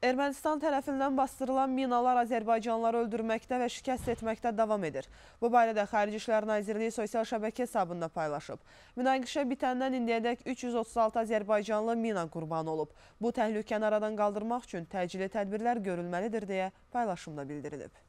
Ermənistan tərəfindən bastırılan minalar Azərbaycanları öldürməkdə və şikəst etməkdə davam edir. Bu barədə Xarici İşlər Nazirliyi sosial şəbəkə hesabında paylaşıb. Münaqişə bitəndən indiyədək 336 Azərbaycanlı mina qurbanı olub. Bu təhlükəni aradan qaldırmaq üçün təcili tədbirlər görülməlidir deyə paylaşımda bildirilib.